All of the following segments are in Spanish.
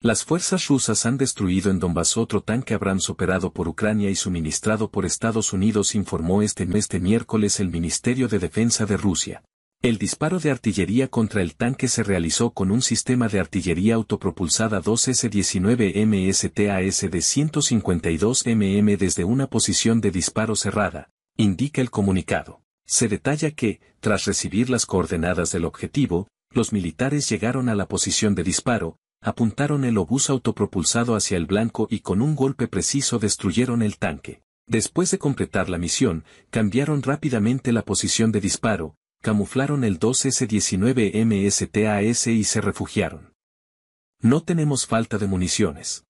Las fuerzas rusas han destruido en Donbass otro tanque Abrams operado por Ucrania y suministrado por Estados Unidos, informó este, este miércoles el Ministerio de Defensa de Rusia. El disparo de artillería contra el tanque se realizó con un sistema de artillería autopropulsada 2S-19 MSTAS de 152 mm desde una posición de disparo cerrada, indica el comunicado. Se detalla que, tras recibir las coordenadas del objetivo, los militares llegaron a la posición de disparo, apuntaron el obús autopropulsado hacia el blanco y con un golpe preciso destruyeron el tanque. Después de completar la misión, cambiaron rápidamente la posición de disparo, camuflaron el 2S-19 MSTAS y se refugiaron. No tenemos falta de municiones.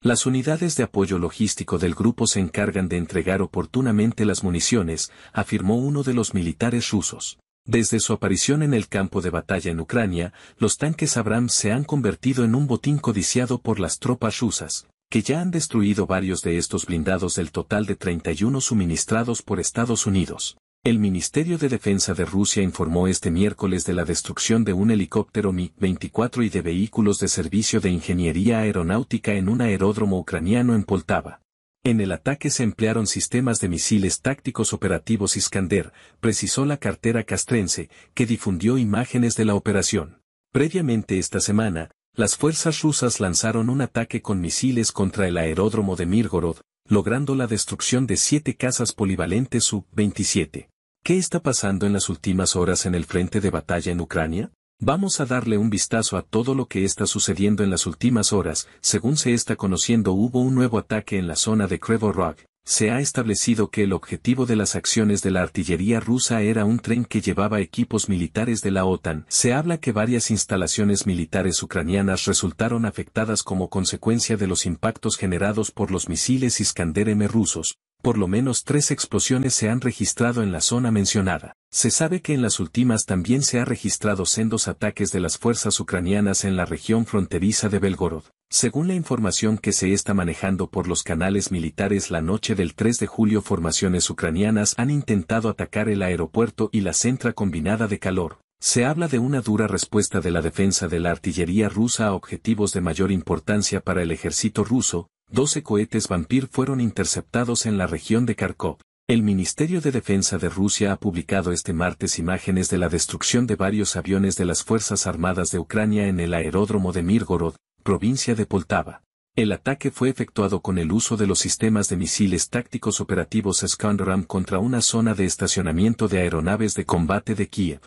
Las unidades de apoyo logístico del grupo se encargan de entregar oportunamente las municiones, afirmó uno de los militares rusos. Desde su aparición en el campo de batalla en Ucrania, los tanques Abrams se han convertido en un botín codiciado por las tropas rusas, que ya han destruido varios de estos blindados del total de 31 suministrados por Estados Unidos. El Ministerio de Defensa de Rusia informó este miércoles de la destrucción de un helicóptero Mi-24 y de vehículos de servicio de ingeniería aeronáutica en un aeródromo ucraniano en Poltava. En el ataque se emplearon sistemas de misiles tácticos operativos Iskander, precisó la cartera castrense, que difundió imágenes de la operación. Previamente esta semana, las fuerzas rusas lanzaron un ataque con misiles contra el aeródromo de Mirgorod, logrando la destrucción de siete casas polivalentes sub 27 ¿Qué está pasando en las últimas horas en el frente de batalla en Ucrania? Vamos a darle un vistazo a todo lo que está sucediendo en las últimas horas, según se está conociendo hubo un nuevo ataque en la zona de Crevo se ha establecido que el objetivo de las acciones de la artillería rusa era un tren que llevaba equipos militares de la OTAN. Se habla que varias instalaciones militares ucranianas resultaron afectadas como consecuencia de los impactos generados por los misiles Iskander-M rusos, por lo menos tres explosiones se han registrado en la zona mencionada. Se sabe que en las últimas también se ha registrado sendos ataques de las fuerzas ucranianas en la región fronteriza de Belgorod. Según la información que se está manejando por los canales militares la noche del 3 de julio formaciones ucranianas han intentado atacar el aeropuerto y la centra combinada de calor. Se habla de una dura respuesta de la defensa de la artillería rusa a objetivos de mayor importancia para el ejército ruso, 12 cohetes Vampir fueron interceptados en la región de Kharkov. El Ministerio de Defensa de Rusia ha publicado este martes imágenes de la destrucción de varios aviones de las Fuerzas Armadas de Ucrania en el aeródromo de Mirgorod, provincia de Poltava. El ataque fue efectuado con el uso de los sistemas de misiles tácticos operativos Skandram contra una zona de estacionamiento de aeronaves de combate de Kiev.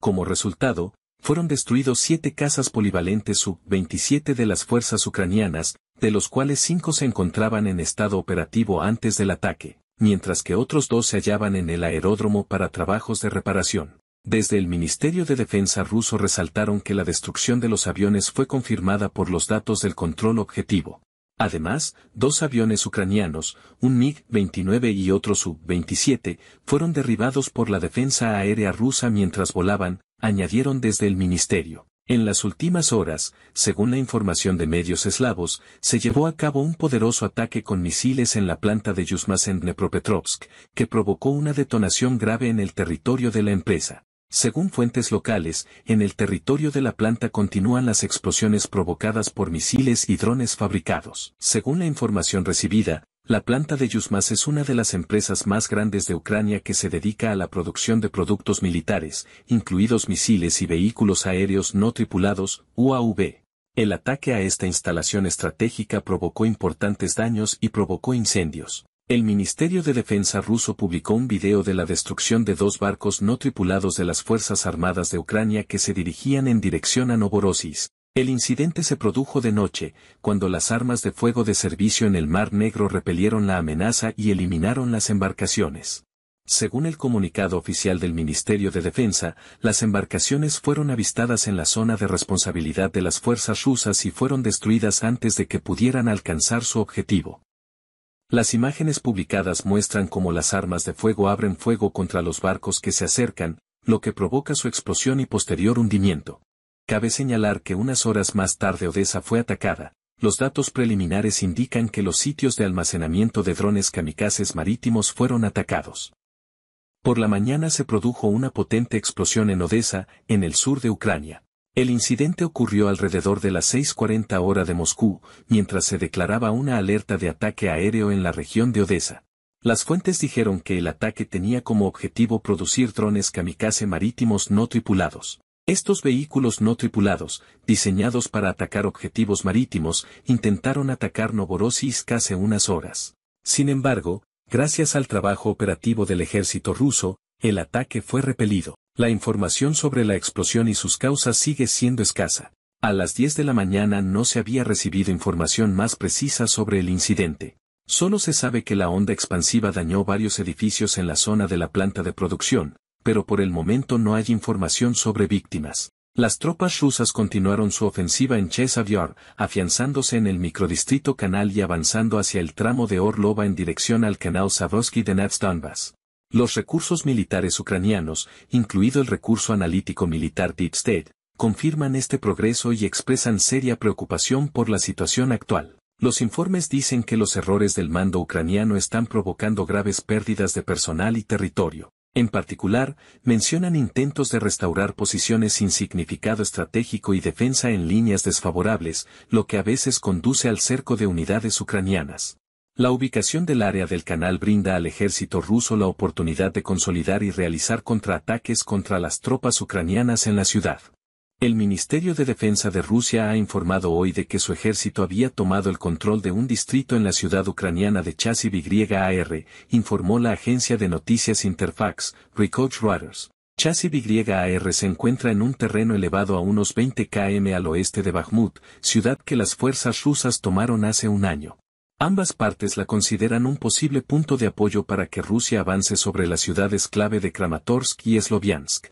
Como resultado, fueron destruidos siete casas polivalentes sub-27 de las fuerzas ucranianas, de los cuales cinco se encontraban en estado operativo antes del ataque, mientras que otros dos se hallaban en el aeródromo para trabajos de reparación. Desde el Ministerio de Defensa ruso resaltaron que la destrucción de los aviones fue confirmada por los datos del control objetivo. Además, dos aviones ucranianos, un MiG-29 y otro Su-27, fueron derribados por la defensa aérea rusa mientras volaban, añadieron desde el ministerio. En las últimas horas, según la información de medios eslavos, se llevó a cabo un poderoso ataque con misiles en la planta de Yuzmas en que provocó una detonación grave en el territorio de la empresa. Según fuentes locales, en el territorio de la planta continúan las explosiones provocadas por misiles y drones fabricados. Según la información recibida, la planta de Yuzmas es una de las empresas más grandes de Ucrania que se dedica a la producción de productos militares, incluidos misiles y vehículos aéreos no tripulados, UAV. El ataque a esta instalación estratégica provocó importantes daños y provocó incendios. El Ministerio de Defensa ruso publicó un video de la destrucción de dos barcos no tripulados de las Fuerzas Armadas de Ucrania que se dirigían en dirección a Novorossiysk. El incidente se produjo de noche, cuando las armas de fuego de servicio en el Mar Negro repelieron la amenaza y eliminaron las embarcaciones. Según el comunicado oficial del Ministerio de Defensa, las embarcaciones fueron avistadas en la zona de responsabilidad de las fuerzas rusas y fueron destruidas antes de que pudieran alcanzar su objetivo. Las imágenes publicadas muestran cómo las armas de fuego abren fuego contra los barcos que se acercan, lo que provoca su explosión y posterior hundimiento. Cabe señalar que unas horas más tarde Odessa fue atacada. Los datos preliminares indican que los sitios de almacenamiento de drones kamikazes marítimos fueron atacados. Por la mañana se produjo una potente explosión en Odessa, en el sur de Ucrania. El incidente ocurrió alrededor de las 6.40 hora de Moscú, mientras se declaraba una alerta de ataque aéreo en la región de Odessa. Las fuentes dijeron que el ataque tenía como objetivo producir drones kamikaze marítimos no tripulados. Estos vehículos no tripulados, diseñados para atacar objetivos marítimos, intentaron atacar Novorossiysk hace unas horas. Sin embargo, gracias al trabajo operativo del ejército ruso, el ataque fue repelido. La información sobre la explosión y sus causas sigue siendo escasa. A las 10 de la mañana no se había recibido información más precisa sobre el incidente. Solo se sabe que la onda expansiva dañó varios edificios en la zona de la planta de producción, pero por el momento no hay información sobre víctimas. Las tropas rusas continuaron su ofensiva en Chesavior, afianzándose en el microdistrito Canal y avanzando hacia el tramo de Orlova en dirección al canal Savosky de Donbass. Los recursos militares ucranianos, incluido el recurso analítico militar Deep confirman este progreso y expresan seria preocupación por la situación actual. Los informes dicen que los errores del mando ucraniano están provocando graves pérdidas de personal y territorio. En particular, mencionan intentos de restaurar posiciones sin significado estratégico y defensa en líneas desfavorables, lo que a veces conduce al cerco de unidades ucranianas. La ubicación del área del canal brinda al ejército ruso la oportunidad de consolidar y realizar contraataques contra las tropas ucranianas en la ciudad. El Ministerio de Defensa de Rusia ha informado hoy de que su ejército había tomado el control de un distrito en la ciudad ucraniana de Chasiv-YAR, informó la agencia de noticias Interfax, Recoach Reuters. Chasiv-YAR se encuentra en un terreno elevado a unos 20 km al oeste de Bakhmut, ciudad que las fuerzas rusas tomaron hace un año. Ambas partes la consideran un posible punto de apoyo para que Rusia avance sobre las ciudades clave de Kramatorsk y Sloviansk.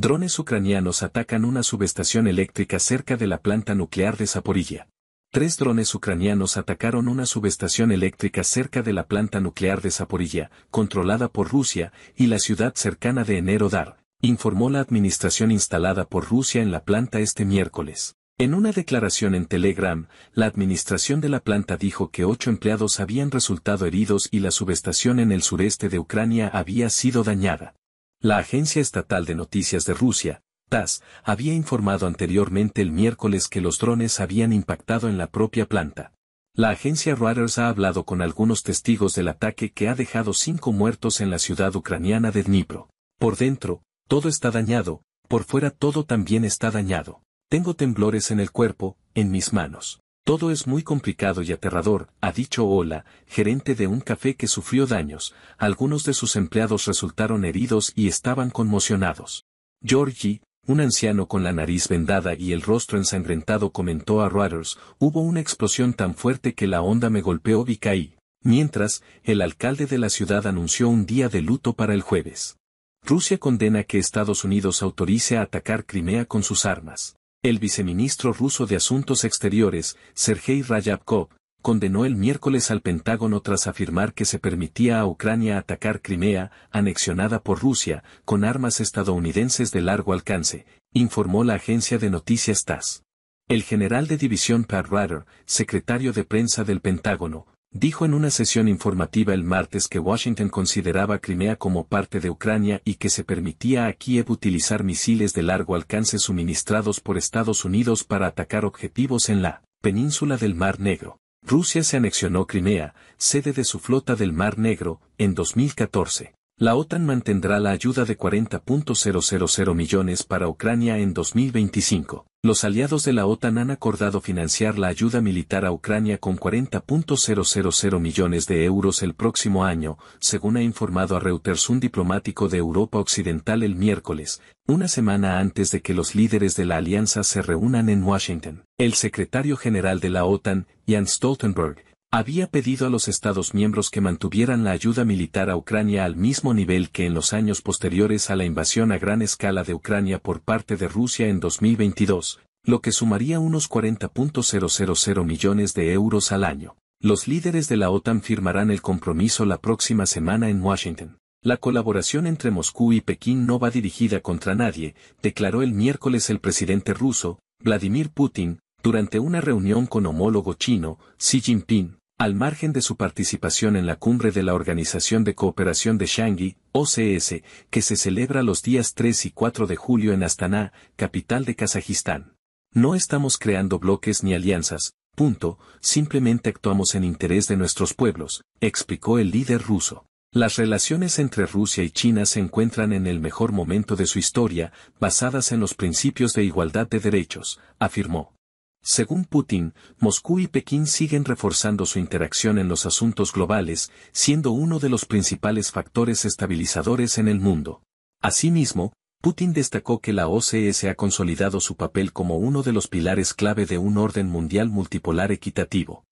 Drones ucranianos atacan una subestación eléctrica cerca de la planta nuclear de Zaporilla. Tres drones ucranianos atacaron una subestación eléctrica cerca de la planta nuclear de Zaporilla, controlada por Rusia, y la ciudad cercana de Enerodar, informó la administración instalada por Rusia en la planta este miércoles. En una declaración en Telegram, la administración de la planta dijo que ocho empleados habían resultado heridos y la subestación en el sureste de Ucrania había sido dañada. La Agencia Estatal de Noticias de Rusia, TAS, había informado anteriormente el miércoles que los drones habían impactado en la propia planta. La agencia Reuters ha hablado con algunos testigos del ataque que ha dejado cinco muertos en la ciudad ucraniana de Dnipro. Por dentro, todo está dañado, por fuera todo también está dañado. Tengo temblores en el cuerpo, en mis manos. Todo es muy complicado y aterrador, ha dicho Ola, gerente de un café que sufrió daños, algunos de sus empleados resultaron heridos y estaban conmocionados. Georgie, un anciano con la nariz vendada y el rostro ensangrentado comentó a Reuters, hubo una explosión tan fuerte que la onda me golpeó y caí. Mientras, el alcalde de la ciudad anunció un día de luto para el jueves. Rusia condena que Estados Unidos autorice a atacar Crimea con sus armas. El viceministro ruso de Asuntos Exteriores, Sergei Ryabkov, condenó el miércoles al Pentágono tras afirmar que se permitía a Ucrania atacar Crimea, anexionada por Rusia, con armas estadounidenses de largo alcance, informó la agencia de noticias TASS. El general de división Pat Ryder, secretario de prensa del Pentágono, dijo en una sesión informativa el martes que Washington consideraba Crimea como parte de Ucrania y que se permitía a Kiev utilizar misiles de largo alcance suministrados por Estados Unidos para atacar objetivos en la península del Mar Negro. Rusia se anexionó Crimea, sede de su flota del Mar Negro, en 2014. La OTAN mantendrá la ayuda de 40.000 millones para Ucrania en 2025. Los aliados de la OTAN han acordado financiar la ayuda militar a Ucrania con 40.000 millones de euros el próximo año, según ha informado a Reuters un diplomático de Europa Occidental el miércoles, una semana antes de que los líderes de la alianza se reúnan en Washington. El secretario general de la OTAN, Jan Stoltenberg, había pedido a los Estados miembros que mantuvieran la ayuda militar a Ucrania al mismo nivel que en los años posteriores a la invasión a gran escala de Ucrania por parte de Rusia en 2022, lo que sumaría unos 40.000 millones de euros al año. Los líderes de la OTAN firmarán el compromiso la próxima semana en Washington. La colaboración entre Moscú y Pekín no va dirigida contra nadie, declaró el miércoles el presidente ruso, Vladimir Putin, durante una reunión con homólogo chino, Xi Jinping, al margen de su participación en la cumbre de la Organización de Cooperación de Shanghái, OCS, que se celebra los días 3 y 4 de julio en Astana, capital de Kazajistán. No estamos creando bloques ni alianzas, punto, simplemente actuamos en interés de nuestros pueblos, explicó el líder ruso. Las relaciones entre Rusia y China se encuentran en el mejor momento de su historia, basadas en los principios de igualdad de derechos, afirmó. Según Putin, Moscú y Pekín siguen reforzando su interacción en los asuntos globales, siendo uno de los principales factores estabilizadores en el mundo. Asimismo, Putin destacó que la OCS ha consolidado su papel como uno de los pilares clave de un orden mundial multipolar equitativo.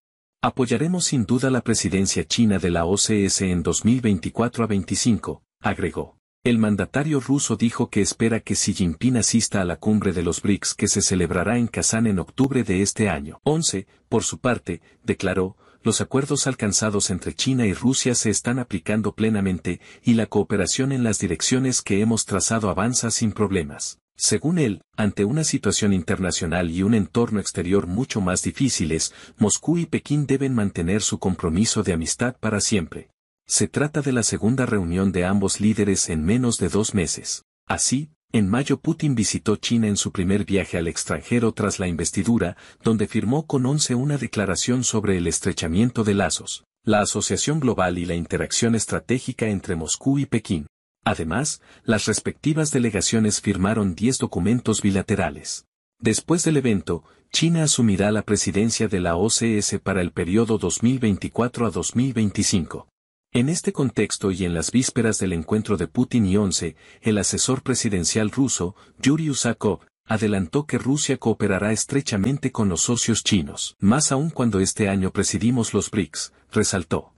Apoyaremos sin duda la presidencia china de la OCS en 2024 a 25, agregó. El mandatario ruso dijo que espera que Xi Jinping asista a la cumbre de los BRICS que se celebrará en Kazán en octubre de este año. 11. Por su parte, declaró, los acuerdos alcanzados entre China y Rusia se están aplicando plenamente y la cooperación en las direcciones que hemos trazado avanza sin problemas. Según él, ante una situación internacional y un entorno exterior mucho más difíciles, Moscú y Pekín deben mantener su compromiso de amistad para siempre. Se trata de la segunda reunión de ambos líderes en menos de dos meses. Así, en mayo Putin visitó China en su primer viaje al extranjero tras la investidura, donde firmó con once una declaración sobre el estrechamiento de lazos, la asociación global y la interacción estratégica entre Moscú y Pekín. Además, las respectivas delegaciones firmaron 10 documentos bilaterales. Después del evento, China asumirá la presidencia de la OCS para el periodo 2024 a 2025. En este contexto y en las vísperas del encuentro de Putin y 11, el asesor presidencial ruso, Yuri Usakov, adelantó que Rusia cooperará estrechamente con los socios chinos, más aún cuando este año presidimos los BRICS, resaltó.